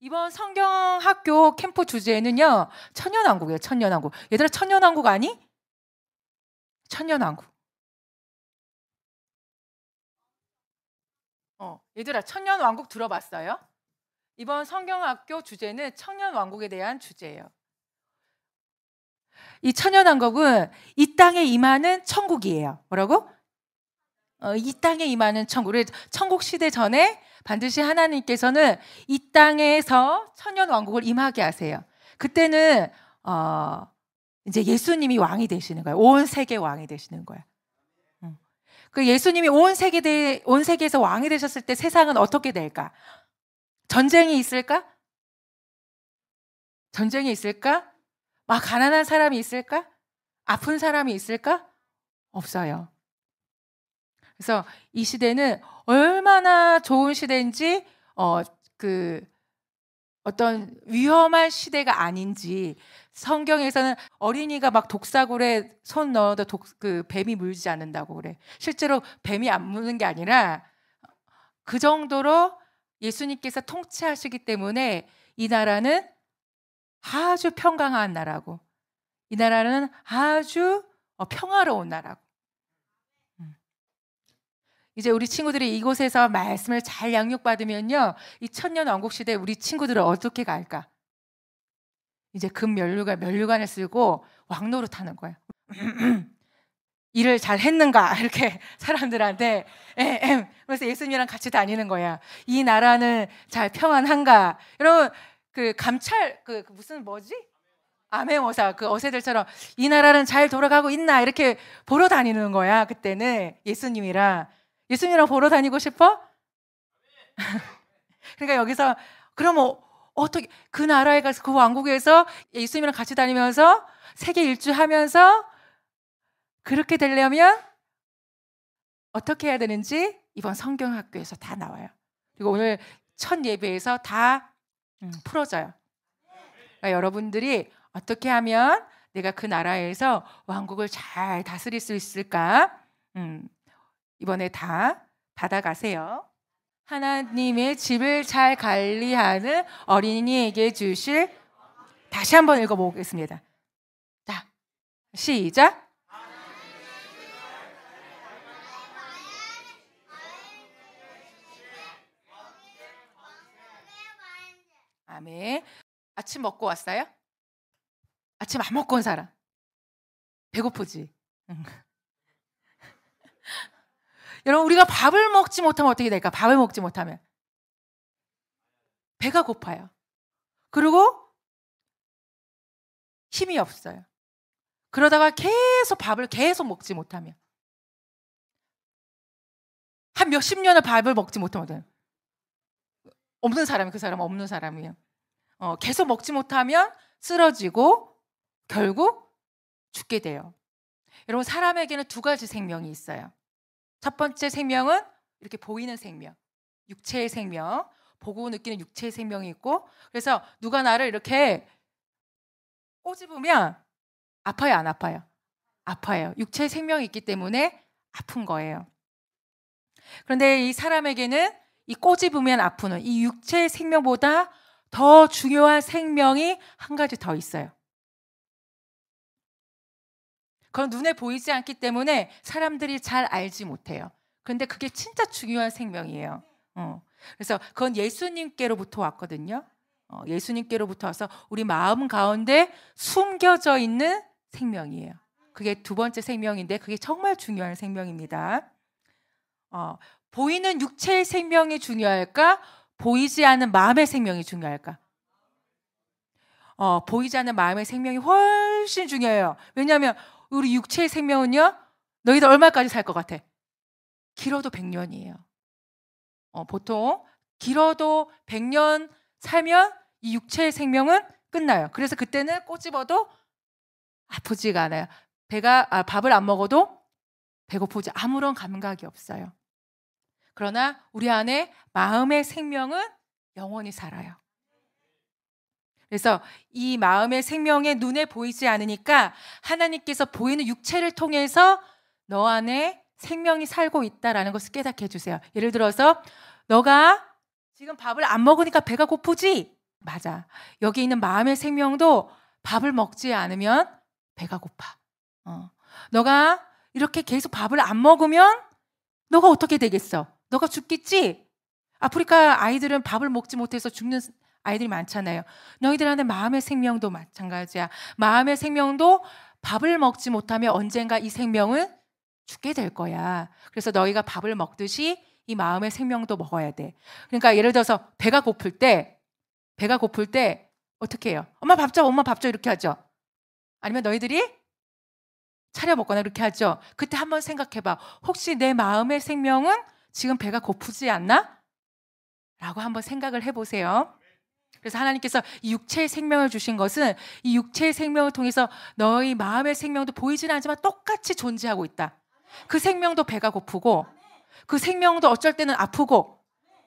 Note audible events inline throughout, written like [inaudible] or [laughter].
이번 성경학교 캠프 주제는요, 천년왕국이에요, 천년왕국. 얘들아, 천년왕국 아니? 천년왕국. 어, 얘들아, 천년왕국 들어봤어요? 이번 성경학교 주제는 천년왕국에 대한 주제예요. 이 천년왕국은 이 땅에 임하는 천국이에요. 뭐라고? 어, 이 땅에 임하는 천국. 우 천국 시대 전에 반드시 하나님께서는 이 땅에서 천년 왕국을 임하게 하세요. 그때는 어, 이제 예수님이 왕이 되시는 거예요. 온 세계 왕이 되시는 거예요. 음. 그 예수님이 온 세계 온 세계에서 왕이 되셨을 때 세상은 어떻게 될까? 전쟁이 있을까? 전쟁이 있을까? 막 가난한 사람이 있을까? 아픈 사람이 있을까? 없어요. 그래서 이 시대는 얼마나 좋은 시대인지 어, 그 어떤 위험한 시대가 아닌지 성경에서는 어린이가 막 독사굴에 손 넣어도 독, 그 뱀이 물지 않는다고 그래. 실제로 뱀이 안 무는 게 아니라 그 정도로 예수님께서 통치하시기 때문에 이 나라는 아주 평강한 나라고 이 나라는 아주 어, 평화로운 나라고 이제 우리 친구들이 이곳에서 말씀을 잘 양육받으면요. 이 천년 왕국 시대 우리 친구들을 어떻게 갈까? 이제 금면류관 면류관을 쓰고 왕노릇 하는 거예요. [clears throat] 일을 잘 했는가 [laughs] 이렇게 사람들한테 에, 에, 그래서 예수님이랑 같이 다니는 거야. 이 나라는 잘 평안한가? 여러분 그 감찰 그, 무슨 뭐지? 아메모사 그 어세들처럼 이 나라는 잘 돌아가고 있나 이렇게 보러 다니는 거야 그때는 예수님이랑 예수님이랑 보러 다니고 싶어? [laughs] 그러니까 여기서 그럼 뭐 어떻게 그 나라에 가서 그 왕국에서 예수님이랑 같이 다니면서 세계 일주하면서 그렇게 되려면 어떻게 해야 되는지 이번 성경학교에서 다 나와요. 그리고 오늘 첫 예배에서 다 음, 풀어져요. 그러니까 여러분들이 어떻게 하면 내가 그 나라에서 왕국을 잘 다스릴 수 있을까? 음, 이번에 다 받아가세요. 하나님의 집을 잘 관리하는 어린이에게 주실 다시 한번 읽어보겠습니다. 자, 시작. 아멘. 아침 먹고 왔어요? 아침 안 먹고 온 사람. 배고프지? 응. 여러분 우리가 밥을 먹지 못하면 어떻게 될까? 밥을 먹지 못하면 배가 고파요. 그리고 힘이 없어요. 그러다가 계속 밥을 계속 먹지 못하면 한 몇 십 년을 밥을 먹지 못하면 없는 사람이 그 사람 없는 사람이에요. 어, 계속 먹지 못하면 쓰러지고 결국 죽게 돼요. 여러분 사람에게는 두 가지 생명이 있어요. 첫 번째 생명은 이렇게 보이는 생명, 육체의 생명, 보고 느끼는 육체의 생명이 있고 그래서 누가 나를 이렇게 꼬집으면 아파요, 안 아파요? 아파요. 육체의 생명이 있기 때문에 아픈 거예요. 그런데 이 사람에게는 이 꼬집으면 아프는 이 육체의 생명보다 더 중요한 생명이 한 가지 더 있어요. 그건 눈에 보이지 않기 때문에 사람들이 잘 알지 못해요. 그런데 그게 진짜 중요한 생명이에요. 어. 그래서 그건 예수님께로부터 왔거든요. 어, 예수님께로부터 와서 우리 마음 가운데 숨겨져 있는 생명이에요. 그게 두 번째 생명인데 그게 정말 중요한 생명입니다. 어, 보이는 육체의 생명이 중요할까? 보이지 않는 마음의 생명이 중요할까? 어, 보이지 않는 마음의 생명이 훨씬 중요해요. 왜냐하면 우리 육체의 생명은요, 너희들 얼마까지 살 것 같아? 길어도 100년이에요. 어, 보통 길어도 100년 살면 이 육체의 생명은 끝나요. 그래서 그때는 꼬집어도 아프지가 않아요. 배가 아, 밥을 안 먹어도 배고프지 아무런 감각이 없어요. 그러나 우리 안에 마음의 생명은 영원히 살아요. 그래서 이 마음의 생명의 눈에 보이지 않으니까 하나님께서 보이는 육체를 통해서 너 안에 생명이 살고 있다라는 것을 깨닫게 해주세요. 예를 들어서 너가 지금 밥을 안 먹으니까 배가 고프지? 맞아. 여기 있는 마음의 생명도 밥을 먹지 않으면 배가 고파. 어. 너가 이렇게 계속 밥을 안 먹으면 너가 어떻게 되겠어? 너가 죽겠지? 아프리카 아이들은 밥을 먹지 못해서 죽는 아이들이 많잖아요. 너희들한테 마음의 생명도 마찬가지야. 마음의 생명도 밥을 먹지 못하면 언젠가 이 생명은 죽게 될 거야. 그래서 너희가 밥을 먹듯이 이 마음의 생명도 먹어야 돼. 그러니까 예를 들어서 배가 고플 때, 배가 고플 때 어떻게 해요? 엄마 밥 줘, 엄마 밥 줘 이렇게 하죠. 아니면 너희들이 차려 먹거나 이렇게 하죠. 그때 한번 생각해봐. 혹시 내 마음의 생명은 지금 배가 고프지 않나? 라고 한번 생각을 해보세요. 그래서 하나님께서 이 육체의 생명을 주신 것은 이 육체의 생명을 통해서 너희 마음의 생명도 보이지는 않지만 똑같이 존재하고 있다. 그 생명도 배가 고프고 그 생명도 어쩔 때는 아프고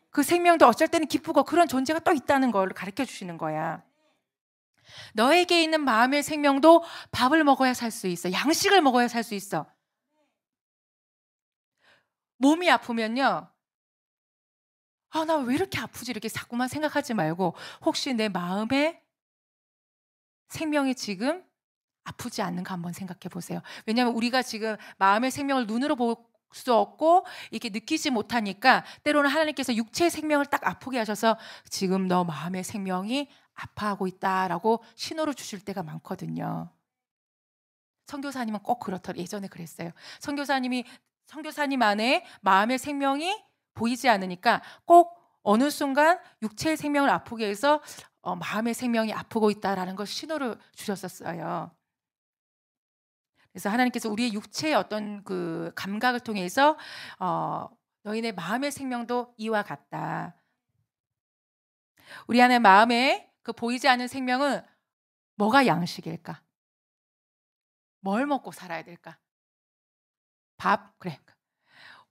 그 생명도 어쩔 때는 기쁘고 그런 존재가 또 있다는 걸 가르쳐 주시는 거야. 너에게 있는 마음의 생명도 밥을 먹어야 살 수 있어. 양식을 먹어야 살 수 있어. 몸이 아프면요. 아, 나 왜 이렇게 아프지? 이렇게 자꾸만 생각하지 말고 혹시 내 마음에 생명이 지금 아프지 않는가 한번 생각해 보세요. 왜냐하면 우리가 지금 마음의 생명을 눈으로 볼 수 없고 이렇게 느끼지 못하니까 때로는 하나님께서 육체의 생명을 딱 아프게 하셔서 지금 너 마음의 생명이 아파하고 있다라고 신호를 주실 때가 많거든요. 선교사님은 꼭 그렇더라. 예전에 그랬어요. 선교사님이 선교사님 안에 마음의 생명이 보이지 않으니까 꼭 어느 순간 육체의 생명을 아프게 해서 어, 마음의 생명이 아프고 있다라는 걸 신호를 주셨었어요. 그래서 하나님께서 우리의 육체의 어떤 그 감각을 통해서 어, 너희네 마음의 생명도 이와 같다. 우리 안에 마음에 그 보이지 않는 생명은 뭐가 양식일까? 뭘 먹고 살아야 될까? 밥 그래.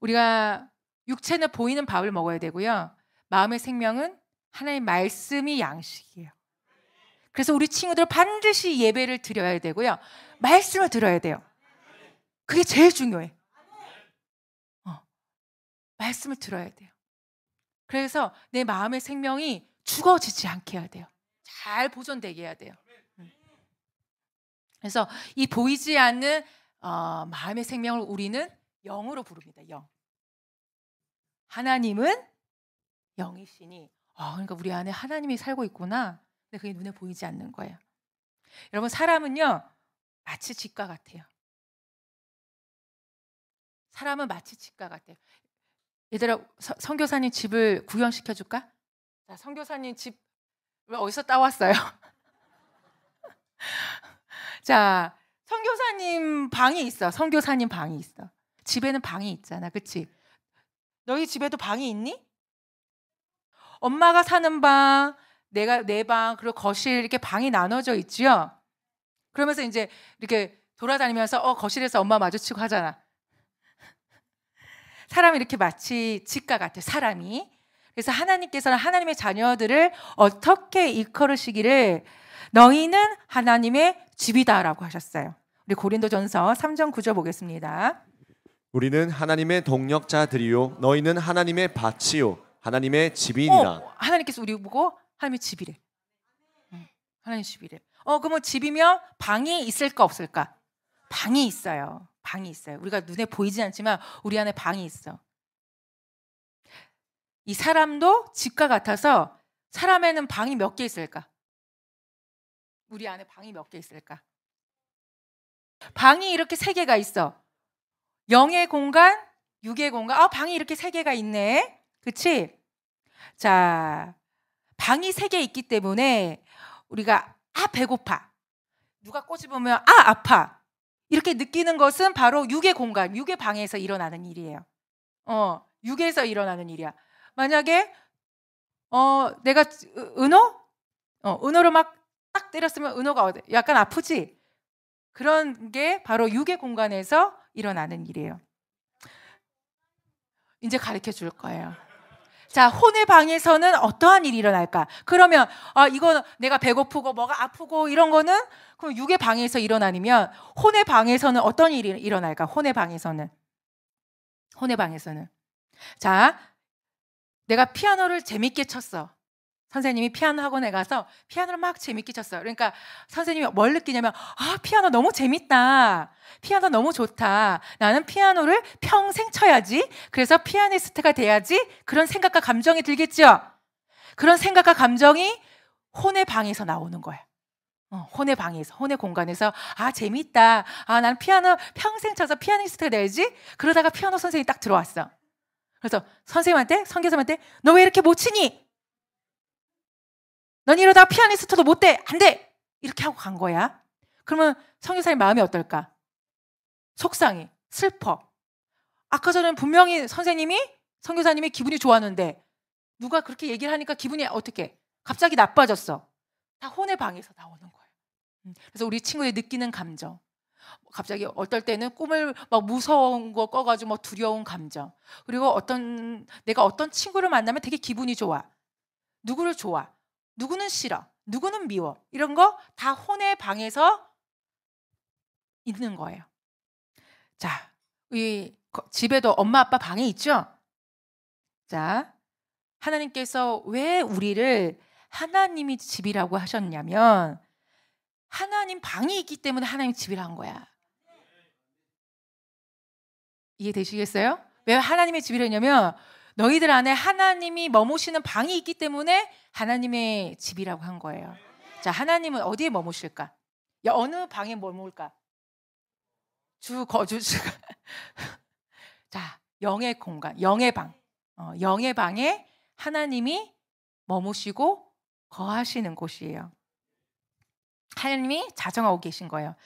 우리가 육체는 보이는 밥을 먹어야 되고요. 마음의 생명은 하나님의 말씀이 양식이에요. 그래서 우리 친구들 반드시 예배를 드려야 되고요. 말씀을 들어야 돼요. 그게 제일 중요해. 어. 말씀을 들어야 돼요. 그래서 내 마음의 생명이 죽어지지 않게 해야 돼요. 잘 보존되게 해야 돼요. 음. 그래서 이 보이지 않는 어, 마음의 생명을 우리는 영으로 부릅니다. 영. 하나님은 영이시니 아, 그러니까 우리 안에 하나님이 살고 있구나. 근데 그게 눈에 보이지 않는 거예요. 여러분 사람은요 마치 집과 같아요. 사람은 마치 집과 같아요. 얘들아 성교사님 집을 구경시켜 줄까? 자 성교사님 집 어디서 따왔어요? [laughs] 자 성교사님 방이 있어. 성교사님 방이 있어. 집에는 방이 있잖아, 그렇지? 너희 집에도 방이 있니? 엄마가 사는 방, 내가 내 방, 그리고 거실 이렇게 방이 나눠져 있지요. 그러면서 이제 이렇게 돌아다니면서 어 거실에서 엄마 마주치고 하잖아. [laughs] 사람이 이렇게 마치 집과 같아 사람이. 그래서 하나님께서는 하나님의 자녀들을 어떻게 이끌으시기를 너희는 하나님의 집이다라고 하셨어요. 우리 고린도전서 3장 9절 보겠습니다. 우리는 하나님의 동력자들이요 너희는 하나님의 밭이요 하나님의 집이니라. 어, 하나님께서 우리 보고 하나님의 집이래. 하나님의 집이래. 어 그러면 집이면 방이 있을까 없을까? 방이 있어요. 방이 있어요. 우리가 눈에 보이지 않지만 우리 안에 방이 있어. 이 사람도 집과 같아서 사람에는 방이 몇 개 있을까? 우리 안에 방이 몇 개 있을까? 방이 이렇게 세 개가 있어. 영의 공간, 육의 공간. 아, 방이 이렇게 세 개가 있네. 그치? 자, 방이 세 개 있기 때문에 우리가 아, 배고파. 누가 꼬집으면 아, 아파. 이렇게 느끼는 것은 바로 육의 공간, 육의 방에서 일어나는 일이에요. 어, 육에서 일어나는 일이야. 만약에 어, 내가 은호? 어, 은어로막 딱 때렸으면 은어가 약간 아프지? 그런 게 바로 육의 공간에서 일어나는 일이에요. 이제 가르쳐 줄 거예요. 자, 혼의 방에서는 어떠한 일이 일어날까? 그러면 아, 이거 내가 배고프고 뭐가 아프고 이런 거는 그럼 육의 방에서 일어나면 혼의 방에서는 어떤 일이 일어날까? 혼의 방에서는 혼의 방에서는 자, 내가 피아노를 재밌게 쳤어. 선생님이 피아노 학원에 가서 피아노를 막 재밌게 쳤어요. 그러니까 선생님이 뭘 느끼냐면 아 피아노 너무 재밌다. 피아노 너무 좋다. 나는 피아노를 평생 쳐야지. 그래서 피아니스트가 돼야지. 그런 생각과 감정이 들겠죠. 그런 생각과 감정이 혼의 방에서 나오는 거예요. 어, 혼의 방에서, 혼의 공간에서, 아, 재밌다. 아, 난 피아노 평생 쳐서 피아니스트가 돼야지. 그러다가 피아노 선생님이 딱 들어왔어. 그래서 선생님한테, 선교사한테, 너 왜 이렇게 못 치니? 넌 이러다 피아니스트도 못 돼. 안 돼. 이렇게 하고 간 거야. 그러면 성교사님 마음이 어떨까? 속상해. 슬퍼. 아까 전에 분명히 선생님이 성교사님이 기분이 좋았는데 누가 그렇게 얘기를 하니까 기분이 어떻게 갑자기 나빠졌어. 다 혼의 방에서 나오는 거예요. 음, 그래서 우리 친구의 느끼는 감정. 갑자기 어떨 때는 꿈을 막 무서운 거 꿔가지고 막 두려운 감정. 그리고 어떤 내가 어떤 친구를 만나면 되게 기분이 좋아. 누구를 좋아. 누구는 싫어, 누구는 미워. 이런 거 다 혼의 방에서 있는 거예요. 자, 이 집에도 엄마 아빠 방에 있죠? 자, 하나님께서 왜 우리를 하나님이 집이라고 하셨냐면 하나님 방이 있기 때문에 하나님 집이라 한 거야. 이해되시겠어요? 왜 하나님의 집이라 냐면 너희들 안에 하나님이 머무시는 방이 있기 때문에 하나님의 집이라고 한 거예요. 자, 하나님은 어디에 머무실까? 야, 어느 방에 머물까? 주 거주지가. [laughs] 자, 영의 공간, 영의 방. 어, 영의 방에 하나님이 머무시고 거하시는 곳이에요. 하나님이 자정하고 계신 거예요.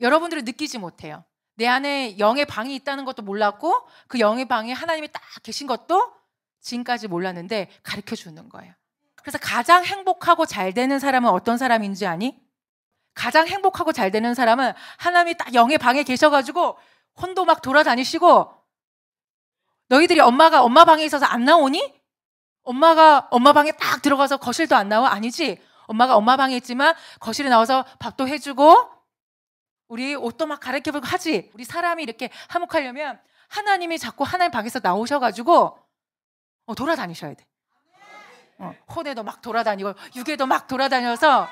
여러분들은 느끼지 못해요. 내 안에 영의 방이 있다는 것도 몰랐고 그 영의 방에 하나님이 딱 계신 것도 지금까지 몰랐는데 가르쳐 주는 거예요. 그래서 가장 행복하고 잘 되는 사람은 어떤 사람인지 아니? 가장 행복하고 잘 되는 사람은 하나님이 딱 영의 방에 계셔가지고 혼도 막 돌아다니시고 너희들이 엄마가 엄마 방에 있어서 안 나오니? 엄마가 엄마 방에 딱 들어가서 거실도 안 나와? 아니지. 엄마가 엄마 방에 있지만 거실에 나와서 밥도 해주고 우리 옷도 막가르켜보고 하지. 우리 사람이 이렇게 화목하려면 하나님이 자꾸 하나님 방에서 나오셔가지고 어, 돌아다니셔야 돼. 어, 혼에도 막 돌아다니고 육에도 막 돌아다녀서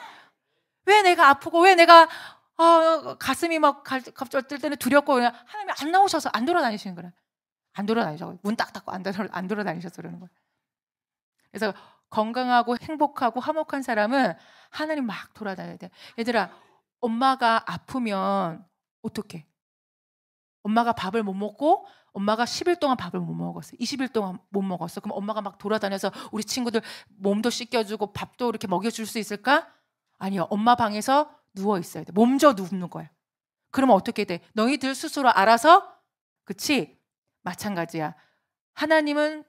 왜 내가 아프고 왜 내가 어, 가슴이 막 갑자기 뜰 때는 두렵고 그냥 하나님이 안 나오셔서 안 돌아다니시는 거야. 안 돌아다니셔서 문딱 닫고 안, 돌아, 안 돌아다니셔서 그러는 거야. 그래서 건강하고 행복하고 화목한 사람은 하나님 막 돌아다녀야 돼. 얘들아 엄마가 아프면 어떻게? 엄마가 밥을 못 먹고 엄마가 10일 동안 밥을 못먹었어 20일 동안 못 먹었어. 그럼 엄마가 막 돌아다녀서 우리 친구들 몸도 씻겨주고 밥도 이렇게 먹여줄 수 있을까? 아니요. 엄마 방에서 누워 있어야 돼. 몸져 누우는 거야. 그러면 어떻게 돼? 너희들 스스로 알아서 그치? 마찬가지야. 하나님은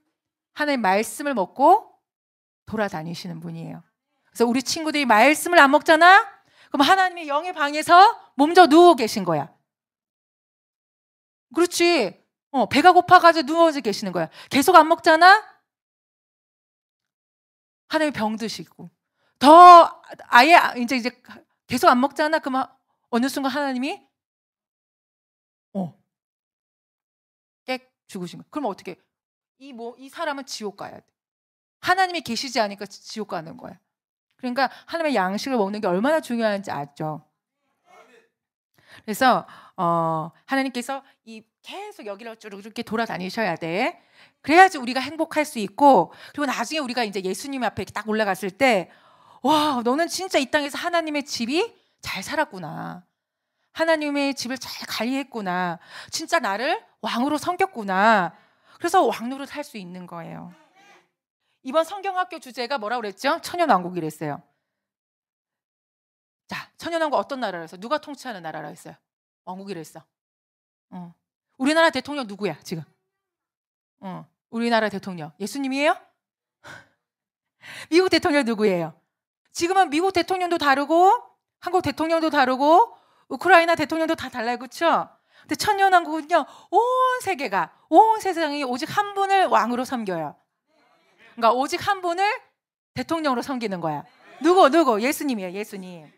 하나님 말씀을 먹고 돌아다니시는 분이에요. 그래서 우리 친구들이 말씀을 안 먹잖아? 그럼 하나님이 영의 방에서 몸져 누워 계신 거야. 그렇지. 어, 배가 고파가지고 누워져 계시는 거야. 계속 안 먹잖아? 하나님 병 드시고. 더, 아예, 이제, 이제, 계속 안 먹잖아? 그만 어느 순간 하나님이, 어, 깨 죽으신 거야. 그럼 어떻게, 이, 뭐, 이 사람은 지옥 가야 돼. 하나님이 계시지 않으니까 지옥 가는 거야. 그러니까 하나님의 양식을 먹는 게 얼마나 중요한지 알죠. 그래서 어, 하나님께서 이 계속 여기를 쭉 이렇게 돌아다니셔야 돼. 그래야지 우리가 행복할 수 있고 그리고 나중에 우리가 이제 예수님 앞에 딱 올라갔을 때 와, 너는 진짜 이 땅에서 하나님의 집이 잘 살았구나. 하나님의 집을 잘 관리했구나. 진짜 나를 왕으로 섬겼구나. 그래서 왕노릇 할수 있는 거예요. 이번 성경학교 주제가 뭐라고 그랬죠? 천연왕국이랬어요. 자, 천연왕국 어떤 나라라서 누가 통치하는 나라라 했어요? 왕국이랬어. 어. 우리나라 대통령 누구야 지금? 어. 우리나라 대통령 예수님이에요? [laughs] 미국 대통령 누구예요? 지금은 미국 대통령도 다르고 한국 대통령도 다르고 우크라이나 대통령도 다 달라요, 그쵸 근데 천연왕국은요온 세계가 온 세상이 오직 한 분을 왕으로 섬겨요. 그러니까 오직 한 분을 대통령으로 섬기는 거야. 누구 누구 예수님이에요 예수님.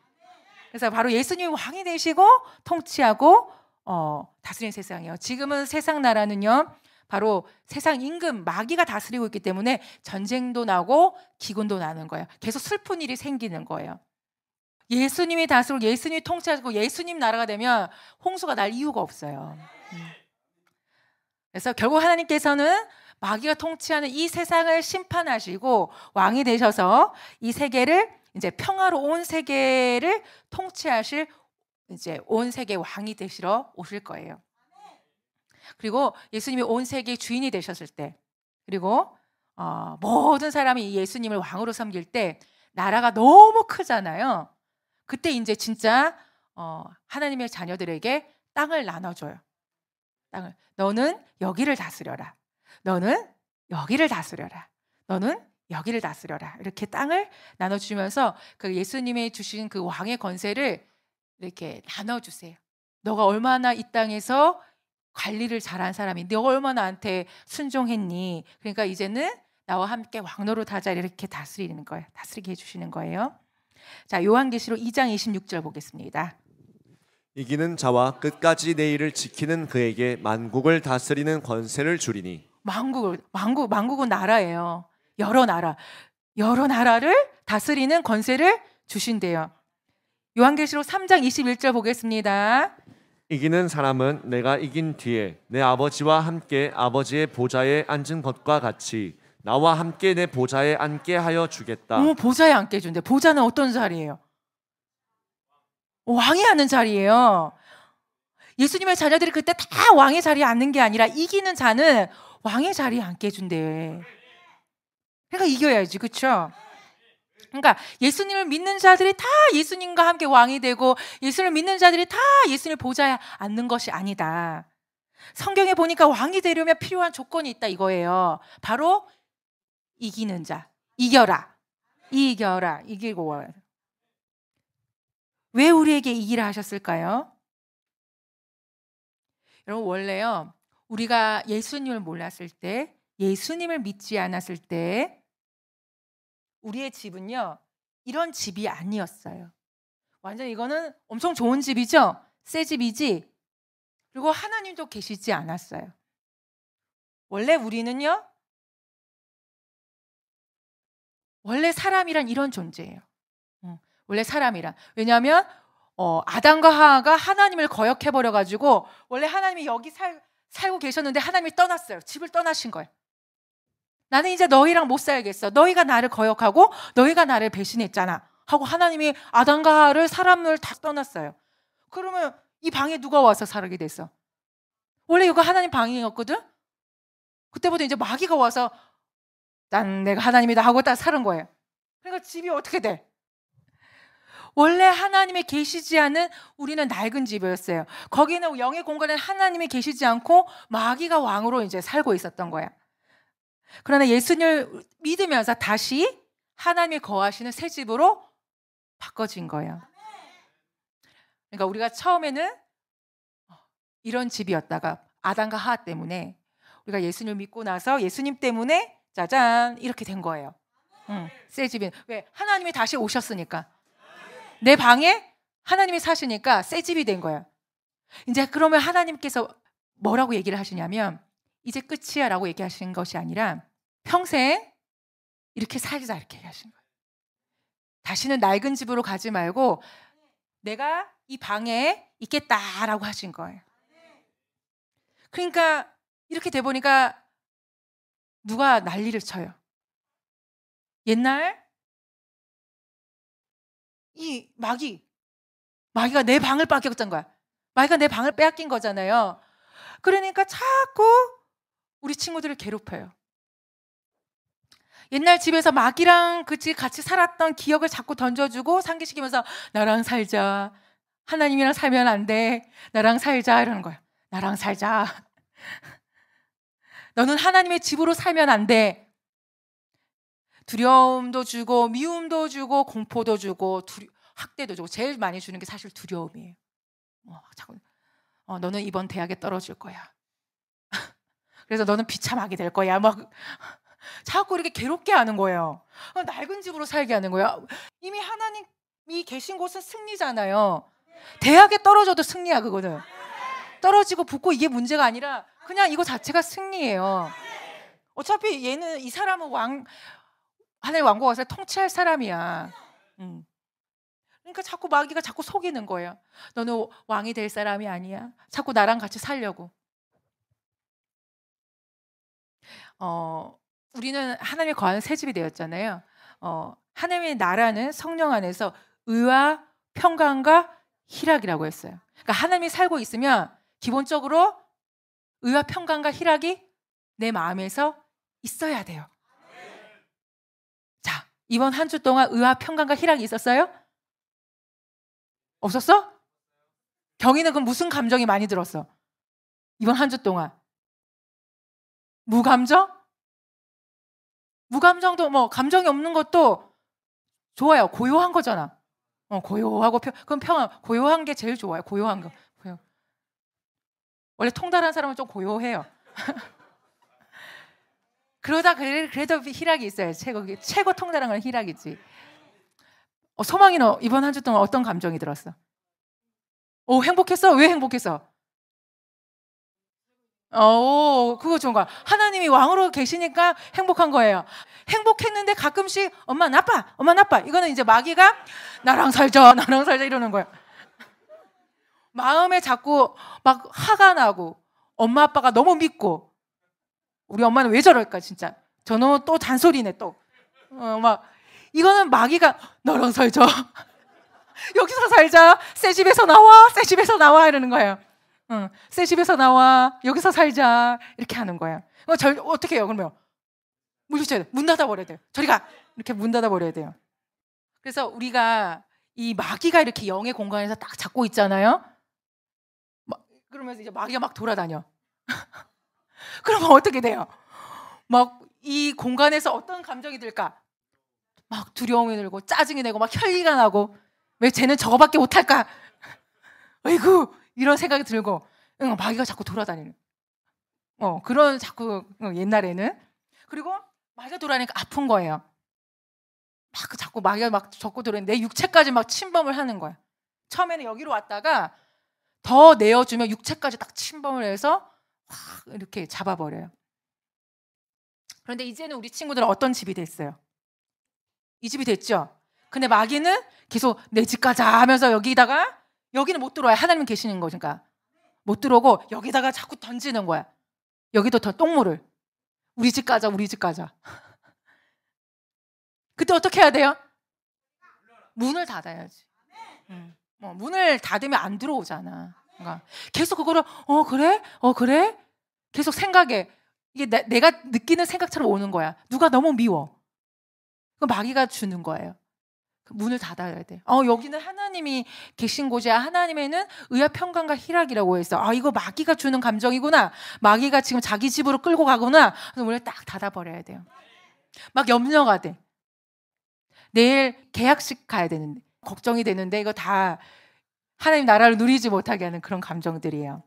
그래서 바로 예수님 이 왕이 되시고 통치하고 어, 다스리는 세상이에요. 지금은 세상 나라는요. 바로 세상 임금 마귀가 다스리고 있기 때문에 전쟁도 나고 기근도 나는 거예요. 계속 슬픈 일이 생기는 거예요. 예수님이 다스리고 예수님이 통치하고 예수님 나라가 되면 홍수가 날 이유가 없어요. 음. 그래서 결국 하나님께서는 마귀가 통치하는 이 세상을 심판하시고 왕이 되셔서 이 세계를 이제 평화로운 세계를 통치하실 이제 온 세계 왕이 되시러 오실 거예요. 그리고 예수님이 온 세계의 주인이 되셨을 때, 그리고 어, 모든 사람이 예수님을 왕으로 섬길 때 나라가 너무 크잖아요. 그때 이제 진짜 어, 하나님의 자녀들에게 땅을 나눠줘요. 땅을 너는 여기를 다스려라. 너는 여기를 다스려라. 너는 여기를 다스려라. 이렇게 땅을 나눠주면서 그 예수님이 주신 그 왕의 권세를 이렇게 나눠주세요. 너가 얼마나 이 땅에서 관리를 잘한 사람이, 너가 얼마나 나한테 순종했니? 그러니까 이제는 나와 함께 왕노릇 하자 이렇게 다스리는 거예요. 다스리게 해주시는 거예요. 자, 요한계시록 2장 26절 보겠습니다. 이기는 자와 끝까지 내 일을 지키는 그에게 만국을 다스리는 권세를 주리니 만국을 만국 만국은 나라예요. 여러 나라 여러 나라를 다스리는 권세를 주신대요. 요한계시록 3장 21절 보겠습니다. 이기는 사람은 내가 이긴 뒤에 내 아버지와 함께 아버지의 보좌에 앉은 것과 같이 나와 함께 내 보좌에 앉게 하여 주겠다. 어, 보좌에 앉게 준대. 보좌는 어떤 자리예요? 왕이 앉는 자리예요. 예수님의 자녀들이 그때 다 왕의 자리에 앉는 게 아니라 이기는 자는 왕의 자리에 앉게 해준대. 그러니까 이겨야지, 그렇 그러니까 예수님을 믿는 자들이 다 예수님과 함께 왕이 되고 예수를 믿는 자들이 다 예수님을 보좌에 앉는 것이 아니다. 성경에 보니까 왕이 되려면 필요한 조건이 있다 이거예요. 바로 이기는 자. 이겨라. 이겨라. 이기고 와왜 우리에게 이기라 하셨을까요? 여러분 원래요. 우리가 예수님을 몰랐을 때, 예수님을 믿지 않았을 때, 우리의 집은요, 이런 집이 아니었어요. 완전 이거는 엄청 좋은 집이죠? 새 집이지? 그리고 하나님도 계시지 않았어요. 원래 우리는요, 원래 사람이란 이런 존재예요. 원래 사람이란. 왜냐하면 어, 아담과 하하가 하나님을 거역해버려가지고 원래 하나님이 여기 살, 살고 계셨는데 하나님이 떠났어요. 집을 떠나신 거예요. 나는 이제 너희랑 못 살겠어. 너희가 나를 거역하고 너희가 나를 배신했잖아. 하고 하나님이 아담과 하를 사람을 다 떠났어요. 그러면 이 방에 누가 와서 살게 됐어? 원래 이거 하나님 방이었거든? 그때부터 이제 마귀가 와서 난 내가 하나님이다 하고 딱 살은 거예요. 그러니까 집이 어떻게 돼? 원래 하나님이 계시지 않은 우리는 낡은 집이었어요. 거기는 영의 공간에 하나님이 계시지 않고 마귀가 왕으로 이제 살고 있었던 거야. 그러나 예수님을 믿으면서 다시 하나님이 거하시는 새 집으로 바꿔진 거예요. 그러니까 우리가 처음에는 이런 집이었다가 아담과 하와 때문에 우리가 예수님을 믿고 나서 예수님 때문에 짜잔 이렇게 된 거예요. 응, 새 집인 왜 하나님이 다시 오셨으니까 내 방에 하나님이 사시니까 새 집이 된 거예요. 이제 그러면 하나님께서 뭐라고 얘기를 하시냐면 이제 끝이야 라고 얘기하시는 것이 아니라 평생 이렇게 살자 이렇게 얘기하신 거예요. 다시는 낡은 집으로 가지 말고 내가 이 방에 있겠다라고 하신 거예요. 그러니까 이렇게 돼 보니까 누가 난리를 쳐요. 옛날 이 마귀, 마귀가 내 방을 뺏겼던 거야. 마귀가 내 방을 빼앗긴 거잖아요. 그러니까 자꾸 우리 친구들을 괴롭혀요. 옛날 집에서 마귀랑 그치 같이 살았던 기억을 자꾸 던져주고 상기시키면서 나랑 살자. 하나님이랑 살면 안 돼. 나랑 살자. 이러는 거야. 나랑 살자. [laughs] 너는 하나님의 집으로 살면 안 돼. 두려움도 주고 미움도 주고 공포도 주고 두려, 학대도 주고 제일 많이 주는 게 사실 두려움이에요. 어, 자꾸 어, 너는 이번 대학에 떨어질 거야. [laughs] 그래서 너는 비참하게 될 거야. 막 [laughs] 자꾸 이렇게 괴롭게 하는 거예요. 어, 낡은 집으로 살게 하는 거야. 이미 하나님이 계신 곳은 승리잖아요. 대학에 떨어져도 승리야 그거는. 떨어지고 붙고 이게 문제가 아니라 그냥 이거 자체가 승리예요. 어차피 얘는 이 사람은 왕 하늘 왕국 와서 통치할 사람이야. 음. 그러니까 자꾸 마귀가 자꾸 속이는 거예요. 너는 왕이 될 사람이 아니야. 자꾸 나랑 같이 살려고. 어, 우리는 하나님의 거하는 새 집이 되었잖아요. 어, 하나님의 나라는 성령 안에서 의와 평강과 희락이라고 했어요. 그러니까 하나님이 살고 있으면 기본적으로 의와 평강과 희락이 내 마음에서 있어야 돼요. 이번 한 주 동안 의와 평강과 희락이 있었어요? 없었어? 경희는 그 무슨 감정이 많이 들었어? 이번 한 주 동안 무감정? 무감정도 뭐 감정이 없는 것도 좋아요. 고요한 거잖아. 어, 고요하고 평, 그럼 평 고요한 게 제일 좋아요. 고요한 거. 고요. 원래 통달한 사람은 좀 고요해요. [laughs] 그러다 그래도 희락이 있어요. 최고 최고 통달한 건 희락이지. 어, 소망이 너 이번 한 주 동안 어떤 감정이 들었어? 오 어, 행복했어? 왜 행복했어? 오 어, 그거 좋은 거야. 하나님이 왕으로 계시니까 행복한 거예요. 행복했는데 가끔씩 엄마 나빠, 엄마 나빠. 이거는 이제 마귀가 나랑 살자, 나랑 살자 이러는 거야. 마음에 자꾸 막 화가 나고 엄마 아빠가 너무 믿고 우리 엄마는 왜 저럴까 진짜. 저놈 또 잔소리네 또. 어, 막 이거는 마귀가 너랑 살자. [laughs] 여기서 살자. 새 집에서 나와. 새 집에서 나와 이러는 거예요. 응. 새 집에서 나와. 여기서 살자. 이렇게 하는 거예요. 어, 어떻게 해요? 그러면 물리쳐야 돼. 문 닫아 버려야 돼요. 저리 가. 이렇게 문 닫아 버려야 돼요. 그래서 우리가 이 마귀가 이렇게 영의 공간에서 딱 잡고 있잖아요. 막, 그러면서 이제 마귀가 막 돌아다녀. [laughs] 그러면 어떻게 돼요? 막 이 공간에서 어떤 감정이 들까? 막 두려움이 들고 짜증이 내고 막 혈리가 나고 왜 쟤는 저거밖에 못할까? 아이고 이런 생각이 들고 응, 마귀가 자꾸 돌아다니는 어 그런 자꾸 응, 옛날에는 그리고 마귀가 돌아니까 아픈 거예요. 막 자꾸 마귀가 막 적고 들어는내 육체까지 막 침범을 하는 거야. 처음에는 여기로 왔다가 더 내어주면 육체까지 딱 침범을 해서 확 이렇게 잡아버려요. 그런데 이제는 우리 친구들은 어떤 집이 됐어요? 이 집이 됐죠. 근데 마귀는 계속 내 집 가자 하면서 여기다가 여기는 못 들어와요. 하나님 계시는 거니까 그러니까 못 들어오고 여기다가 자꾸 던지는 거야. 여기도 더 똥물을 우리 집 가자, 우리 집 가자. [laughs] 그때 어떻게 해야 돼요? 문을 닫아야지. 응. 뭐 문을 닫으면 안 들어오잖아. 그러니까 계속 그거를 어 그래 어 그래 계속 생각에 이게 내, 가 느끼는 생각처럼 오는 거야. 누가 너무 미워. 그 마귀가 주는 거예요. 그 문을 닫아야 돼. 어 여기는 하나님이 계신 곳이야. 하나님에는 의와 평강과 희락이라고 해서 아 이거 마귀가 주는 감정이구나. 마귀가 지금 자기 집으로 끌고 가구나. 그래서 원래 딱 닫아버려야 돼요. 막 염려가 돼. 내일 계약식 가야 되는데 걱정이 되는데 이거 다 하나님 나라를 누리지 못하게 하는 그런 감정들이에요.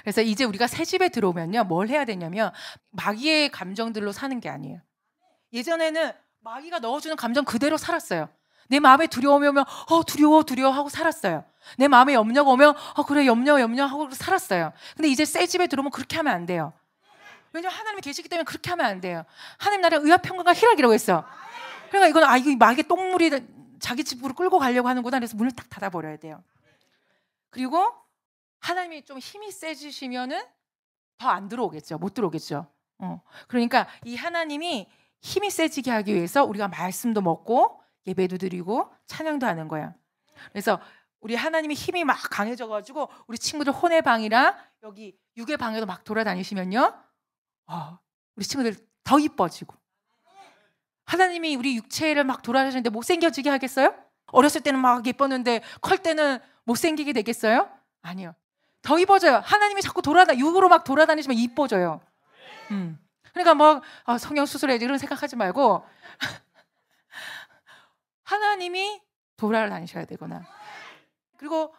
그래서 이제 우리가 새 집에 들어오면요. 뭘 해야 되냐면 마귀의 감정들로 사는 게 아니에요. 예전에는 마귀가 넣어주는 감정 그대로 살았어요. 내 마음에 두려움이 오면 어 두려워 두려워 하고 살았어요. 내 마음에 염려가 오면 어 그래 염려 염려 하고 살았어요. 근데 이제 새 집에 들어오면 그렇게 하면 안 돼요. 왜냐면 하나님이 계시기 때문에 그렇게 하면 안 돼요. 하나님 나라 의의학평가가 희락이라고 했어. 요 그러니까 이건 아 이거 마귀의 똥물이 자기 집으로 끌고 가려고 하는구나. 그래서 문을 딱 닫아버려야 돼요. 그리고 하나님이 좀 힘이 세지시면은 더 안 들어오겠죠. 못 들어오겠죠. 어. 그러니까 이 하나님이 힘이 세지게 하기 위해서 우리가 말씀도 먹고 예배도 드리고 찬양도 하는 거예요 그래서 우리 하나님이 힘이 막 강해져가지고 우리 친구들 혼의 방이라 여기 육의 방에도 막 돌아다니시면요, 어, 우리 친구들 더 이뻐지고 하나님이 우리 육체를 막돌아다니는데 못생겨지게 하겠어요? 어렸을 때는 막 예뻤는데 컬 때는 못생기게 되겠어요? 아니요. 더 이뻐져요. 하나님이 자꾸 돌아다 육으로 막 돌아다니시면 이뻐져요. 음. 그러니까 막 뭐, 아, 어, 성형 수술해야지 이런 생각하지 말고 [laughs] 하나님이 돌아다니셔야 되거나 그리고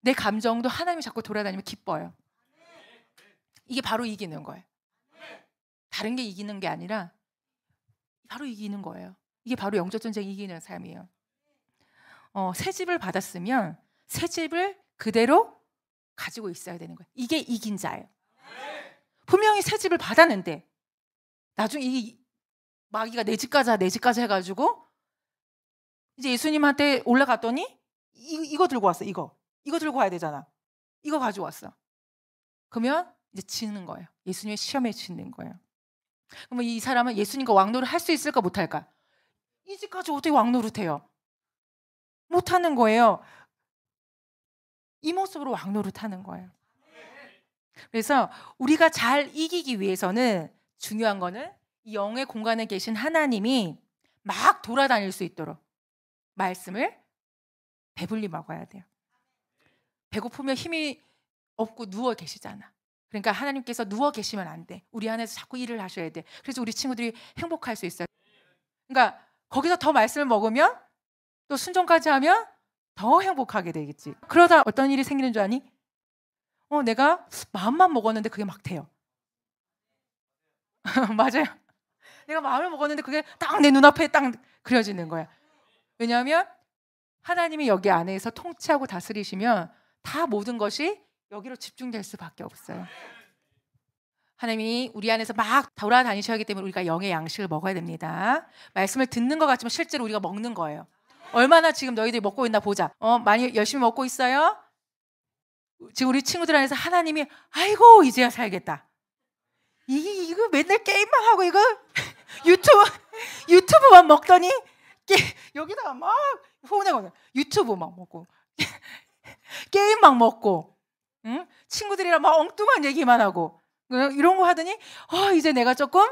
내 감정도 하나님이 자꾸 돌아다니면 기뻐요. 이게 바로 이기는 거예요. 다른 게 이기는 게 아니라 바로 이기는 거예요. 이게 바로 영적 전쟁 이기는 삶이에요. 어, 새 집을 받았으면 새 집을 그대로 가지고 있어야 되는 거예요. 이게 이긴 자예요. 분명히 새 집을 받았는데 나중에 이 마귀가 내 집 가자 내 집 가자 해가지고 이제 예수님한테 올라갔더니 이, 이거 들고 왔어 이거 이거 들고 와야 되잖아 이거 가지고 왔어 그러면 이제 지는 거예요 예수님의 시험에 지는 거예요 그러면 이 사람은 예수님과 왕노를 할 수 있을까 못할까? 이제까지 어떻게 왕노릇해요? 못하는 거예요. 이 모습으로 왕노를타는 거예요. 그래서 우리가 잘 이기기 위해서는 중요한 거는 영의 공간에 계신 하나님이 막 돌아다닐 수 있도록 말씀을 배불리 먹어야 돼요. 배고프면 힘이 없고 누워 계시잖아. 그러니까 하나님께서 누워 계시면 안 돼. 우리 안에서 자꾸 일을 하셔야 돼. 그래서 우리 친구들이 행복할 수 있어요. 그러니까 거기서 더 말씀을 먹으면 또 순종까지 하면 더 행복하게 되겠지. 그러다 어떤 일이 생기는 줄 아니? 어, 내가 마음만 먹었는데 그게 막 돼요. [laughs] 맞아요. 내가 마음을 먹었는데 그게 딱 내 눈앞에 딱 그려지는 거야. 왜냐하면 하나님이 여기 안에서 통치하고 다스리시면 다 모든 것이 여기로 집중될 수밖에 없어요. 하나님이 우리 안에서 막 돌아다니셔야 하기 때문에 우리가 영의 양식을 먹어야 됩니다. 말씀을 듣는 것 같지만 실제로 우리가 먹는 거예요. 얼마나 지금 너희들이 먹고 있나 보자. 어, 많이 열심히 먹고 있어요? 지금 우리 친구들 안에서 하나님이 아이고 이제야 살겠다. 이 이거 맨날 게임만 하고 이거 [laughs] 유튜브 유튜브만 먹더니 여기다가 막 혼내거든. 유튜브 막 먹고 [laughs] 게임 막 먹고 응? 친구들이랑 막 엉뚱한 얘기만 하고 그 이런 거 하더니 어, 이제 내가 조금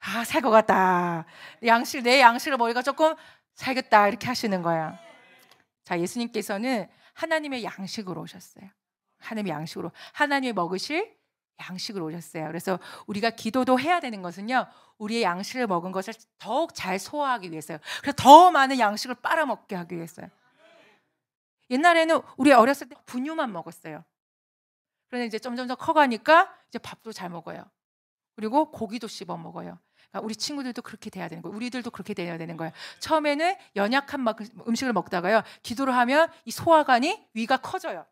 아, 살것 같다. 양식 내 양식을 머리가 조금 살겠다 이렇게 하시는 거야. 자, 예수님께서는 하나님의 양식으로 오셨어요. 하나님의 양식으로 하나님이 먹으실 양식으로 오셨어요. 그래서 우리가 기도도 해야 되는 것은요. 우리의 양식을 먹은 것을 더욱 잘 소화하기 위해서요. 그래서 더 많은 양식을 빨아먹게 하기 위해서요. 옛날에는 우리 어렸을 때 분유만 먹었어요. 그런데 이제 점점더 커가니까 이제 밥도 잘 먹어요. 그리고 고기도 씹어 먹어요. 그러니까 우리 친구들도 그렇게 돼야 되는 거예요. 우리들도 그렇게 돼야 되는 거예요. 처음에는 연약한 음식을 먹다가요. 기도를 하면 이 소화관이 위가 커져요.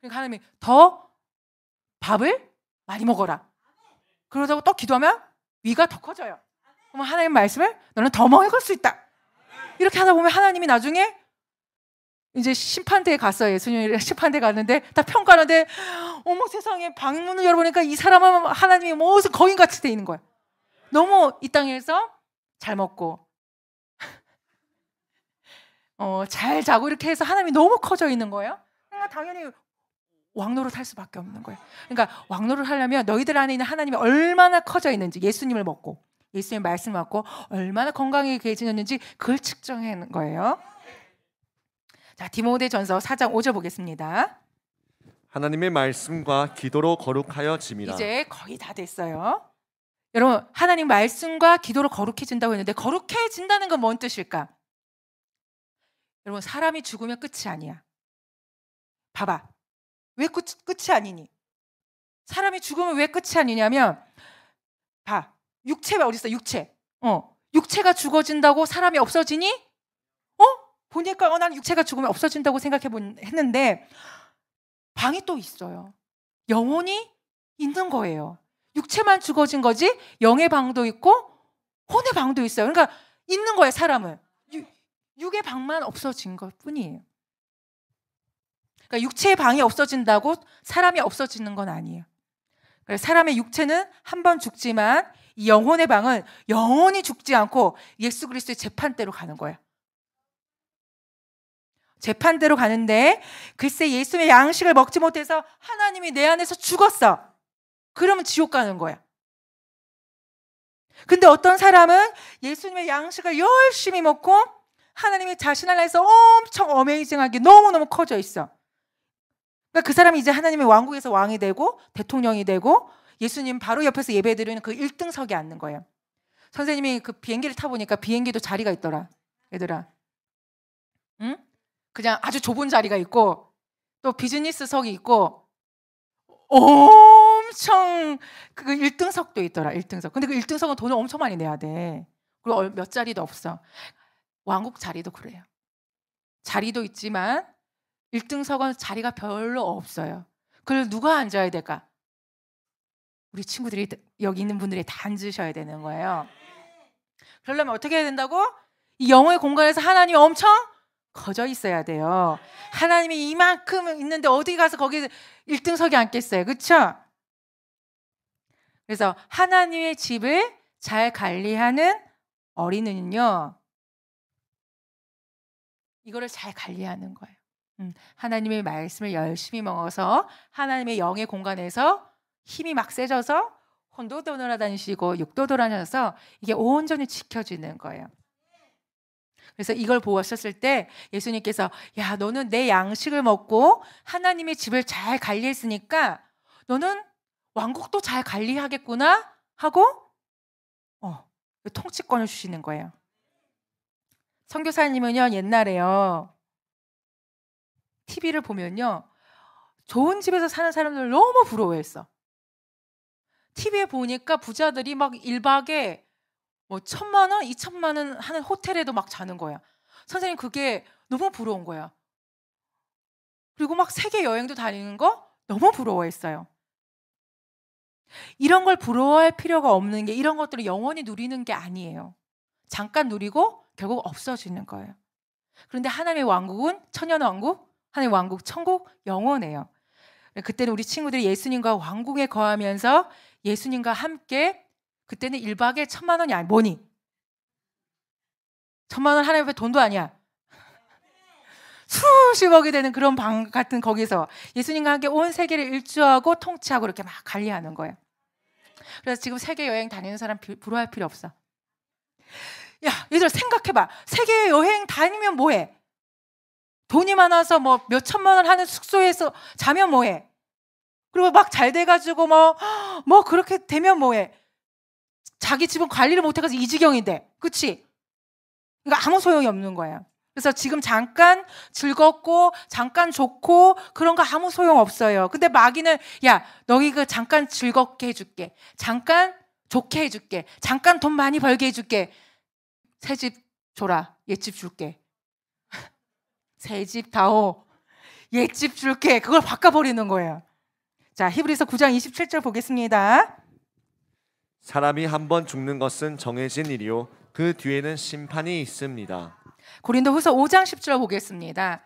그러니까 하나님이 더 밥을 많이 먹어라. 그러다가 또 기도하면 위가 더 커져요. 그러면 하나님 말씀을 너는 더 먹을 수 있다. 이렇게 하다 보면 하나님이 나중에 이제 심판대에 갔어요. 예수님이 심판대에 갔는데 다 평가하는데 어머 세상에 방문을 열어보니까 이 사람은 하나님이 무슨 거인같이 돼 있는 거야. 너무 이 땅에서 잘 먹고 [laughs] 어, 잘 자고 이렇게 해서 하나님이 너무 커져 있는 거예요. 그러니까 당연히 왕노를 할 수밖에 없는 거예요. 그러니까 왕노를 하려면 너희들 안에 있는 하나님이 얼마나 커져 있는지 예수님을 먹고 예수님의 말씀 을 받고 얼마나 건강하게 계지는지 그걸 측정하는 거예요. 자, 디모데전서 4장 5절 보겠습니다. 하나님의 말씀과 기도로 거룩하여 짐이라. 이제 거의 다 됐어요. 여러분, 하나님 말씀과 기도로 거룩해진다고 했는데 거룩해진다는 건 뭔 뜻일까? 여러분, 사람이 죽으면 끝이 아니야. 봐봐. 왜 끝, 끝이 아니니? 사람이 죽으면 왜 끝이 아니냐면 봐. 육체가 어디 있어? 육체. 어. 육체가 죽어진다고 사람이 없어지니 보니까 어, 난 육체가 죽으면 없어진다고 생각해 본, 했는데 방이 또 있어요. 영혼이 있는 거예요. 육체만 죽어진 거지 영의 방도 있고 혼의 방도 있어요. 그러니까 있는 거예요, 사람은. 육의 방만 없어진 것뿐이에요. 그러니까 육체의 방이 없어진다고 사람이 없어지는 건 아니에요. 사람의 육체는 한 번 죽지만 이 영혼의 방은 영원히 죽지 않고 예수 그리스도의 재판대로 가는 거예요. 재판대로 가는데 글쎄 예수의 양식을 먹지 못해서 하나님이 내 안에서 죽었어. 그러면 지옥 가는 거야. 근데 어떤 사람은 예수님의 양식을 열심히 먹고 하나님이 자신 안에서 엄청 어메이징하게 너무너무 커져 있어. 그러니까 그 사람이 이제 하나님의 왕국에서 왕이 되고 대통령이 되고 예수님 바로 옆에서 예배 드리는 그 1등석에 앉는 거예요. 선생님이 그 비행기를 타보니까 비행기도 자리가 있더라. 얘들아. 응? 그냥 아주 좁은 자리가 있고 또 비즈니스석이 있고 엄청 그 1등석도 있더라 1등석 근데 그 1등석은 돈을 엄청 많이 내야 돼 그리고 몇 자리도 없어 왕국 자리도 그래요 자리도 있지만 1등석은 자리가 별로 없어요 그걸 누가 앉아야 될까 우리 친구들이 여기 있는 분들이 다 앉으셔야 되는 거예요 그러려면 어떻게 해야 된다고? 이 영어의 공간에서 하나님 이 엄청 거저 있어야 돼요. 하나님이 이만큼 있는데 어디 가서 거기 1등석에 앉겠어요. 그렇죠? 그래서 하나님의 집을 잘 관리하는 어린이요 이거를 잘 관리하는 거예요. 음, 하나님의 말씀을 열심히 먹어서 하나님의 영의 공간에서 힘이 막 세져서 혼도 돌아다니시고 육도 돌아다녀서 이게 온전히 지켜지는 거예요. 그래서 이걸 보았었을 때 예수님께서 야 너는 내 양식을 먹고 하나님의 집을 잘 관리했으니까 너는 왕국도 잘 관리하겠구나 하고 어, 그 통치권을 주시는 거예요. 선교사님은요 옛날에요 TV를 보면요 좋은 집에서 사는 사람들 너무 부러워했어. TV에 보니까 부자들이 막 1박에 뭐 천만 원, 이천만 원 하는 호텔에도 막 자는 거야. 선생님 그게 너무 부러운 거야. 그리고 막 세계 여행도 다니는 거 너무 부러워했어요. 이런 걸 부러워할 필요가 없는 게 이런 것들을 영원히 누리는 게 아니에요. 잠깐 누리고 결국 없어지는 거예요. 그런데 하나님의 왕국은 천년 왕국, 하나님의 왕국 천국 영원해요. 그때는 우리 친구들이 예수님과 왕국에 거하면서 예수님과 함께 그때는 1박에 천만 원이 아니 뭐니? 천만 원 하나님 앞에 돈도 아니야. 수십억이 되는 그런 방 같은 거기서 예수님과 함께 온 세계를 일주하고 통치하고 이렇게 막 관리하는 거예요. 그래서 지금 세계 여행 다니는 사람 부러워할 필요 없어. 야, 얘들 생각해봐. 세계 여행 다니면 뭐해? 돈이 많아서 뭐 몇 천만 원 하는 숙소에서 자면 뭐해? 그리고 막 잘 돼가지고 뭐, 뭐 그렇게 되면 뭐해? 자기 집은 관리를 못해가서 이 지경인데, 그치? 그러니까 아무 소용이 없는 거예요. 그래서 지금 잠깐 즐겁고 잠깐 좋고 그런 거 아무 소용 없어요. 근데 마귀는 야 너희가 그 잠깐 즐겁게 해줄게, 잠깐 좋게 해줄게, 잠깐 돈 많이 벌게 해줄게. 새 집 줘라, 옛집 줄게. [laughs] 새 집 다오, 옛집 줄게. 그걸 바꿔버리는 거예요. 자 히브리서 9장 27절 보겠습니다. 사람이 한 번 죽는 것은 정해진 일이요 그 뒤에는 심판이 있습니다. 고린도후서 5장 10절 보겠습니다.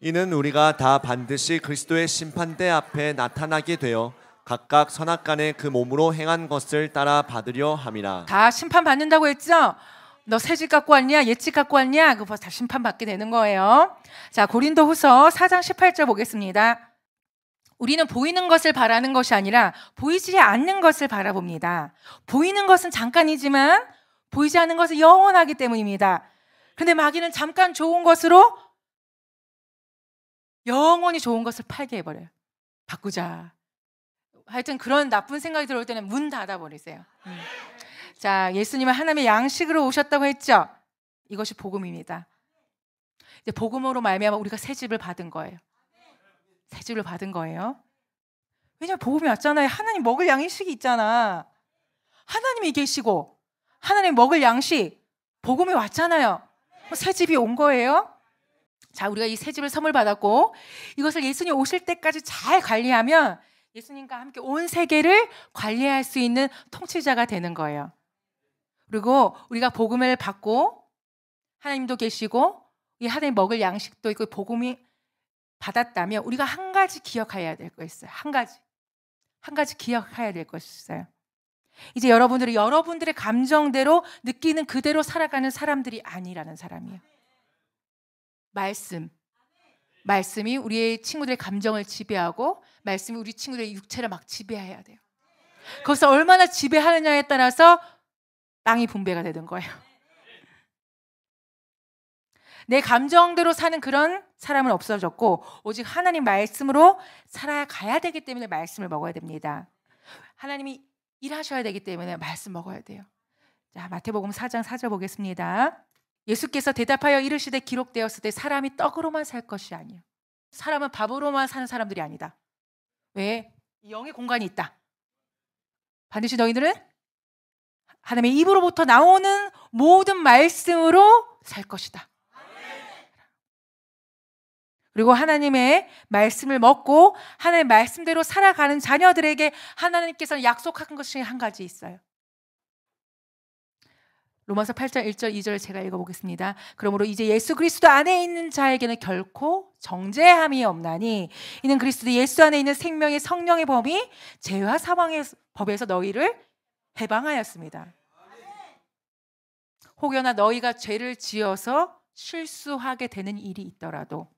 이는 우리가 다 반드시 그리스도의 심판대 앞에 나타나게 되어 각각 선악간에 그 몸으로 행한 것을 따라 받으려 함이라. 다 심판 받는다고 했죠? 너 새집 갖고 왔냐? 예측 갖고 왔냐? 그거 다 심판 받게 되는 거예요. 자, 고린도후서 4장 18절 보겠습니다. 우리는 보이는 것을 바라는 것이 아니라 보이지 않는 것을 바라봅니다. 보이는 것은 잠깐이지만 보이지 않는 것은 영원하기 때문입니다. 그런데 마귀는 잠깐 좋은 것으로 영원히 좋은 것을 팔게 해버려요. 바꾸자. 하여튼 그런 나쁜 생각이 들어올 때는 문 닫아버리세요. 음. 자, 예수님은 하나님의 양식으로 오셨다고 했죠. 이것이 복음입니다. 이제 복음으로 말미암아 우리가 새 집을 받은 거예요. 세주를 받은 거예요. 왜냐면 복음이 왔잖아요. 하나님 먹을 양식이 있잖아. 하나님이 계시고 하나님 먹을 양식 복음이 왔잖아요. 새 집이 온 거예요. 자, 우리가 이새 집을 선물 받았고 이것을 예수님 오실 때까지 잘 관리하면 예수님과 함께 온 세계를 관리할 수 있는 통치자가 되는 거예요. 그리고 우리가 복음을 받고 하나님도 계시고 이 하나님 먹을 양식도 있고 복음이 받았다면 우리가 한 가지 기억해야 될 거 있어요. 한 가지. 한 가지 기억해야 될 것이 있어요. 이제 여러분들이 여러분들의 감정대로 느끼는 그대로 살아가는 사람들이 아니라는 사람이에요. 말씀. 말씀이 우리의 친구들의 감정을 지배하고 말씀이 우리 친구들의 육체를 막 지배해야 돼요. 거기서 얼마나 지배하느냐에 따라서 땅이 분배가 되는 거예요. 내 감정대로 사는 그런 사람은 없어졌고 오직 하나님 말씀으로 살아가야 되기 때문에 말씀을 먹어야 됩니다. 하나님이 일하셔야 되기 때문에 말씀 먹어야 돼요. 자, 마태복음 4장 4절 보겠습니다. 예수께서 대답하여 이르시되 기록되었을 때 사람이 떡으로만 살 것이 아니요 사람은 밥으로만 사는 사람들이 아니다. 왜? 영의 공간이 있다. 반드시 너희들은 하나님의 입으로부터 나오는 모든 말씀으로 살 것이다. 그리고 하나님의 말씀을 먹고 하나님의 말씀대로 살아가는 자녀들에게 하나님께서는 약속한 것이 한 가지 있어요. 로마서 8장 1절 2절 제가 읽어보겠습니다. 그러므로 이제 예수 그리스도 안에 있는 자에게는 결코 정죄함이 없나니 이는 그리스도 예수 안에 있는 생명의 성령의 법이 죄와 사망의 법에서 너희를 해방하였습니다. 혹여나 너희가 죄를 지어서 실수하게 되는 일이 있더라도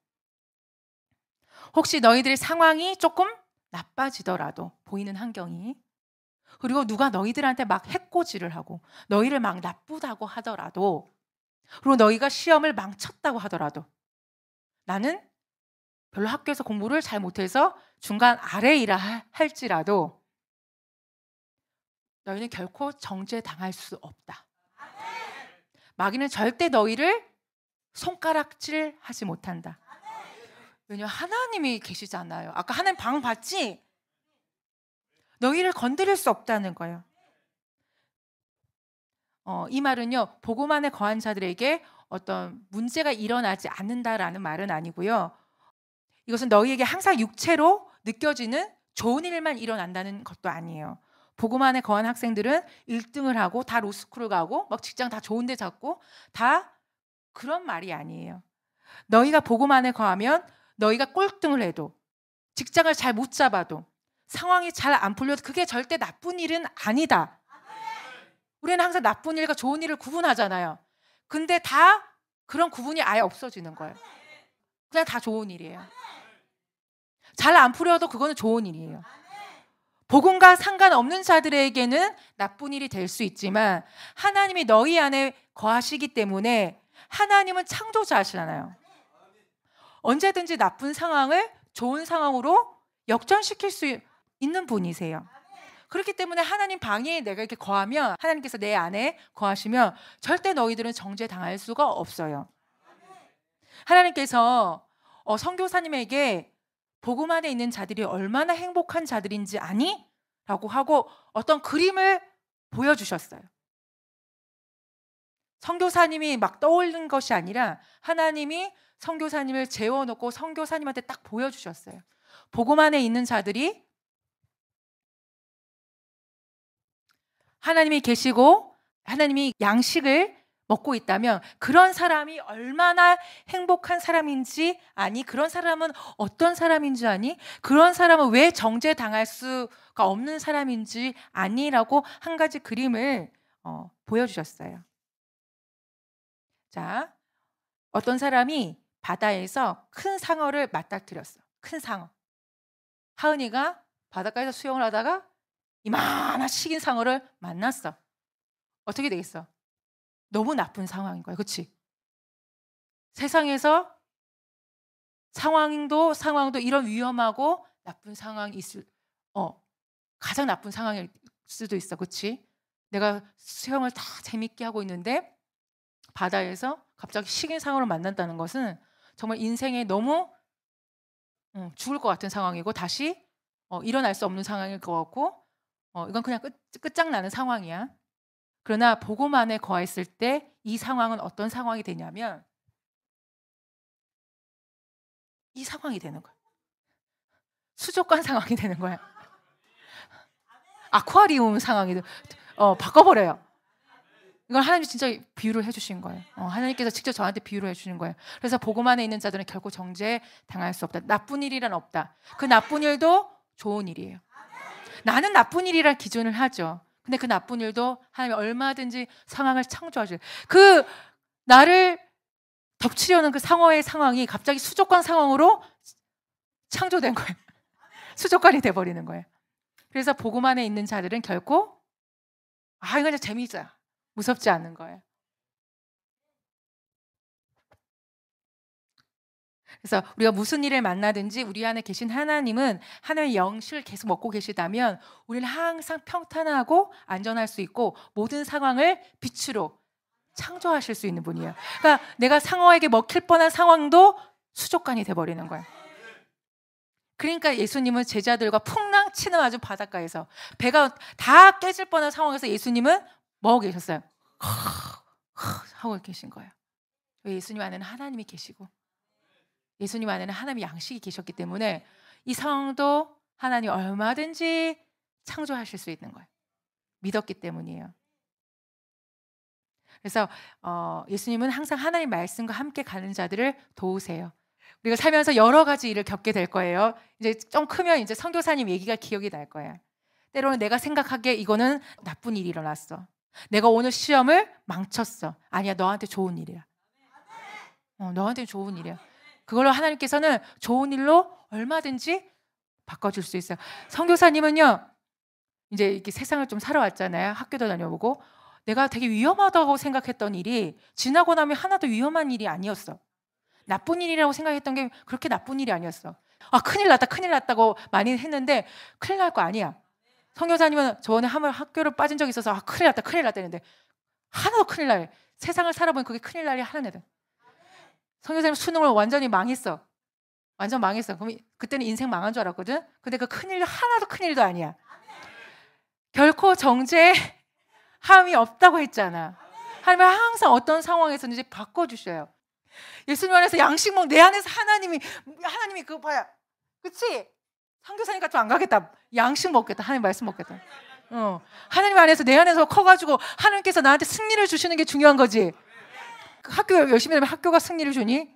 혹시 너희들의 상황이 조금 나빠지더라도 보이는 환경이 그리고 누가 너희들한테 막 해코지를 하고 너희를 막 나쁘다고 하더라도 그리고 너희가 시험을 망쳤다고 하더라도 나는 별로 학교에서 공부를 잘 못해서 중간 아래이라 할지라도 너희는 결코 정죄당할 수 없다. 마귀는 절대 너희를 손가락질 하지 못한다. 왜냐 하나님이 계시잖아요. 아까 하나님 방 봤지? 너희를 건드릴 수 없다는 거예요. 어, 이 말은요 보고만에 거한 자들에게 어떤 문제가 일어나지 않는다라는 말은 아니고요. 이것은 너희에게 항상 육체로 느껴지는 좋은 일만 일어난다는 것도 아니에요. 보고만에 거한 학생들은 1등을 하고 다 로스쿨 가고 막 직장 다 좋은 데 잡고 다 그런 말이 아니에요. 너희가 보고만에 거하면 너희가 꼴등을 해도 직장을 잘 못 잡아도 상황이 잘 안 풀려도 그게 절대 나쁜 일은 아니다. 우리는 항상 나쁜 일과 좋은 일을 구분하잖아요. 근데 다 그런 구분이 아예 없어지는 거예요. 그냥 다 좋은 일이에요. 잘 안 풀려도 그거는 좋은 일이에요. 복음과 상관없는 자들에게는 나쁜 일이 될 수 있지만 하나님이 너희 안에 거하시기 때문에 하나님은 창조자시잖아요. 언제든지 나쁜 상황을 좋은 상황으로 역전시킬 수 있는 분이세요. 그렇기 때문에 하나님 방에 내가 이렇게 거하면 하나님께서 내 안에 거하시면 절대 너희들은 정죄 당할 수가 없어요. 하나님께서 어, 성교사님에게 복음 안에 있는 자들이 얼마나 행복한 자들인지 아니? 라고 하고 어떤 그림을 보여주셨어요. 성교사님이 막 떠올린 것이 아니라 하나님이 성교사님을 재워놓고 성교사님한테딱 보여주셨어요. 보고만에 있는 자들이 하나님이 계시고 하나님이 양식을 먹고 있다면 그런 사람이 얼마나 행복한 사람인지 아니 그런 사람은 어떤 사람인지 아니 그런 사람은 왜 정죄 당할 수가 없는 사람인지 아니라고 한 가지 그림을 어, 보여주셨어요. 자 어떤 사람이 바다에서 큰 상어를 맞닥뜨렸어. 큰 상어. 하은이가 바닷가에서 수영을 하다가 이만한 식인 상어를 만났어. 어떻게 되겠어? 너무 나쁜 상황인 거야. 그치? 세상에서 상황도 상황도 이런 위험하고 나쁜 상황이 있을 어 가장 나쁜 상황일 수도 있어. 그치? 내가 수영을 다 재밌게 하고 있는데 바다에서 갑자기 식인 상어를 만난다는 것은 정말 인생에 너무 어, 죽을 것 같은 상황이고 다시 어, 일어날 수 없는 상황일 것 같고 어, 이건 그냥 끝, 끝장나는 상황이야. 그러나 보고만에 거했을 때 이 상황은 어떤 상황이 되냐면 이 상황이 되는 거야. 수족관 [laughs] 상황이 되는 거야. 아쿠아리움 상황이 어 바꿔버려요. 이건 하나님이 진짜 비유를 해주신 거예요. 어, 하나님께서 직접 저한테 비유를 해주는 거예요. 그래서 복음 안에 있는 자들은 결코 정죄 당할 수 없다. 나쁜 일이란 없다. 그 나쁜 일도 좋은 일이에요. 나는 나쁜 일이란 기준을 하죠. 근데 그 나쁜 일도 하나님 얼마든지 상황을 창조하실. 그 나를 덮치려는 그 상어의 상황이 갑자기 수족관 상황으로 창조된 거예요. [laughs] 수족관이 돼버리는 거예요. 그래서 복음 안에 있는 자들은 결코 아 이건 재미있어요. 무섭지 않은 거예요. 그래서 우리가 무슨 일을 만나든지 우리 안에 계신 하나님은 하나 영실 계속 먹고 계시다면 우리는 항상 평탄하고 안전할 수 있고 모든 상황을 빛으로 창조하실 수 있는 분이에요. 그러니까 내가 상어에게 먹힐 뻔한 상황도 수족관이 돼버리는 거예요. 그러니까 예수님은 제자들과 풍랑치는 아주 바닷가에서 배가 다 깨질 뻔한 상황에서 예수님은 뭐 계셨어요? 하고 계신 거예요. 예수님 안에는 하나님이 계시고 예수님 안에는 하나님의 양식이 계셨기 때문에 이 상황도 하나님 얼마든지 창조하실 수 있는 거예요. 믿었기 때문이에요. 그래서 어, 예수님은 항상 하나님 말씀과 함께 가는 자들을 도우세요. 우리가 살면서 여러 가지 일을 겪게 될 거예요. 이제 좀 크면 이제 선교사님 얘기가 기억이 날 거예요. 때로는 내가 생각하기에 이거는 나쁜 일이 일어났어. 내가 오늘 시험을 망쳤어. 아니야, 너한테 좋은 일이야. 어, 너한테 좋은 일이야. 그걸로 하나님께서는 좋은 일로 얼마든지 바꿔줄 수 있어요. 성교사님은요, 이제 이렇게 세상을 좀 살아왔잖아요. 학교도 다녀보고. 내가 되게 위험하다고 생각했던 일이 지나고 나면 하나도 위험한 일이 아니었어. 나쁜 일이라고 생각했던 게 그렇게 나쁜 일이 아니었어. 아, 큰일 났다, 큰일 났다고 많이 했는데 큰일 날 거 아니야. 성교사님은 저번에 한 번 학교를 빠진 적이 있어서 아, 큰일 났다, 큰일 났다 했는데 하나도 큰일 날. 세상을 살아보니 그게 큰일 날이 하는 애들. 성교사님 수능을 완전히 망했어. 완전 망했어. 그럼 그때는 인생 망한 줄 알았거든. 근데 그 큰일 하나도 큰일도 아니야. 결코 정죄함이 없다고 했잖아. 하나님은 항상 어떤 상황에서든지 바꿔주셔요. 예수님 안에서 양식목 내 안에서 하나님이 하나님이 그거 봐야 그치? 한교사니까좀안 가겠다. 양식 먹겠다. 하나님 말씀 먹겠다. 어. 하나님 안에서 내 안에서 커가지고 하나님께서 나한테 승리를 주시는 게 중요한 거지. 그 학교 열심히 하면 학교가 승리를 주니?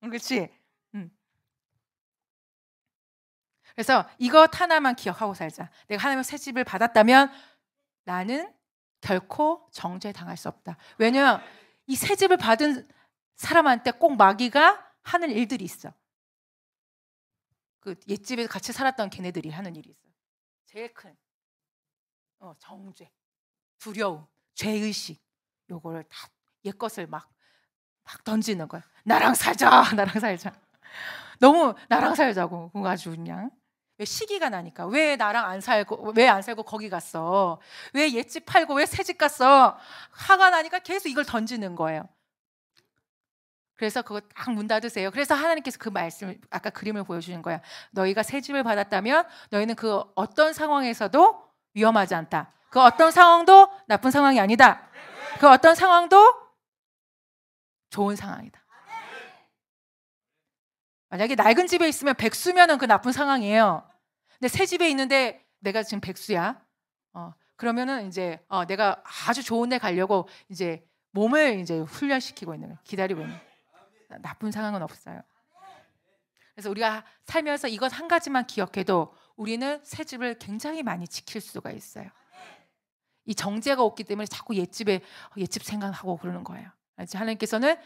그렇지? 음. 그래서 이것 하나만 기억하고 살자. 내가 하나님의 새 집을 받았다면 나는 결코 정죄당할 수 없다. 왜냐이 새 집을 받은 사람한테 꼭 마귀가 하는 일들이 있어. 그 옛집에 같이 살았던 걔네들이 하는 일이 있어요. 제일 큰 어, 정죄, 두려움, 죄의식 요거를 다 옛것을 막 막 던지는 거야. 나랑 살자, [laughs] 나랑 살자. 너무 나랑 살자고 아주 그냥 왜 시기가 나니까 왜 나랑 안 살고 왜 안 살고 거기 갔어? 왜 옛집 팔고 왜 새집 갔어? 화가 나니까 계속 이걸 던지는 거예요. 그래서 그거 딱 문 닫으세요. 그래서 하나님께서 그 말씀을 아까 그림을 보여주는 거야. 너희가 새 집을 받았다면 너희는 그 어떤 상황에서도 위험하지 않다. 그 어떤 상황도 나쁜 상황이 아니다. 그 어떤 상황도 좋은 상황이다. 만약에 낡은 집에 있으면 백수면은 그 나쁜 상황이에요. 근데 새 집에 있는데 내가 지금 백수야. 어, 그러면은 이제 어, 내가 아주 좋은 데 가려고 이제 몸을 이제 훈련시키고 있는 거예요. 기다리고 있는 거예요. 나쁜 상황은 없어요. 그래서 우리가 살면서 이것 한 가지만 기억해도 우리는 새 집을 굉장히 많이 지킬 수가 있어요. 이 정제가 없기 때문에 자꾸 옛집에 어, 옛집 생각하고 그러는 거예요. 하나님께서는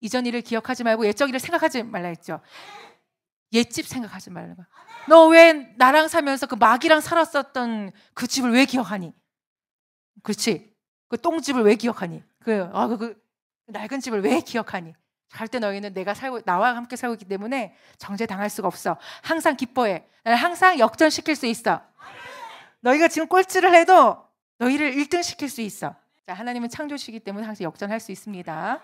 이전 일을 기억하지 말고 옛적 일을 생각하지 말라 했죠. 옛집 생각하지 말라고. 너왜 나랑 살면서 그 마귀랑 살았었던 그 집을 왜 기억하니? 그렇지. 그 똥집을 왜 기억하니? 그, 아, 그, 그 낡은 집을 왜 기억하니? 절대 너희는 내가 살고 나와 함께 살고 있기 때문에 정죄 당할 수가 없어. 항상 기뻐해. 나는 항상 역전시킬 수 있어. 너희가 지금 꼴찌를 해도 너희를 1등 시킬 수 있어. 자, 하나님은 창조시기 때문에 항상 역전할 수 있습니다.